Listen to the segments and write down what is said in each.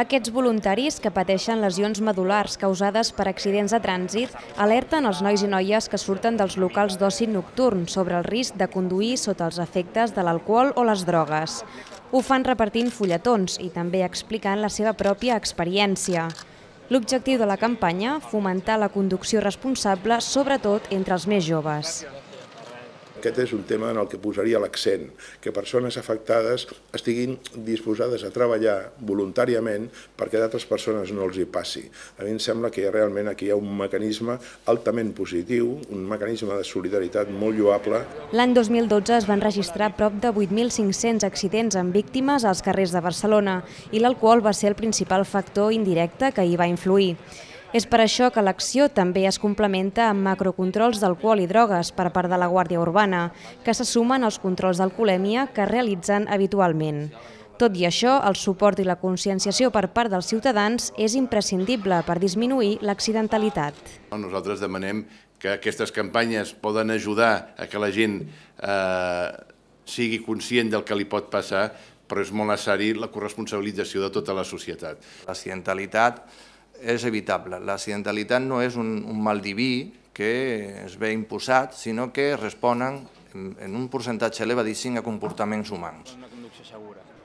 Aquests voluntaris que pateixen lesions medulars causades per accidents de trànsit alerten els nois i noies que surten dels locals d'oci nocturn sobre el risc de conduir sota els efectes de l'alcohol o les drogues. Ho fan repartint fulletons i també explicant la seva pròpia experiència. L'objectiu de la campanya, fomentar la conducció responsable, sobretot entre els més joves. Aquest és un tema en el que posaria l'accent, que persones afectades estiguin disposades a treballar voluntàriament perquè d'altres persones no els hi passi. A mi em sembla que realment aquí hi ha un mecanisme altament positiu, un mecanisme de solidaritat molt lloable. L'any 2012 es van registrar prop de 8.500 accidents amb víctimes als carrers de Barcelona i l'alcohol va ser el principal factor indirecte que hi va influir. És per això que l'acció també es complementa amb macrocontrols d'alcohol i drogues per part de la Guàrdia Urbana, que se sumen als controls d'alcoholèmia que realitzen habitualment. Tot i això, el suport i la conscienciació per part dels ciutadans és imprescindible per disminuir l'accidentalitat. Nosaltres demanem que aquestes campanyes poden ajudar a que la gent eh, sigui conscient del que li pot passar, però és molt necessari la corresponsabilització de tota la societat. L'accidentalitat és evitable. L'accidentalitat no és un, mal diví que es ve imposat, sinó que responen en, un percentatge elevadíssim a comportaments humans.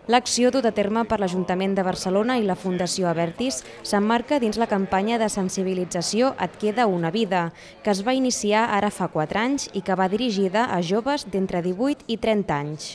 L'acció dut a terme per l'Ajuntament de Barcelona i la Fundació Avertis s'emmarca dins la campanya de sensibilització Et queda una vida, que es va iniciar ara fa 4 anys i que va dirigida a joves d'entre 18 i 30 anys.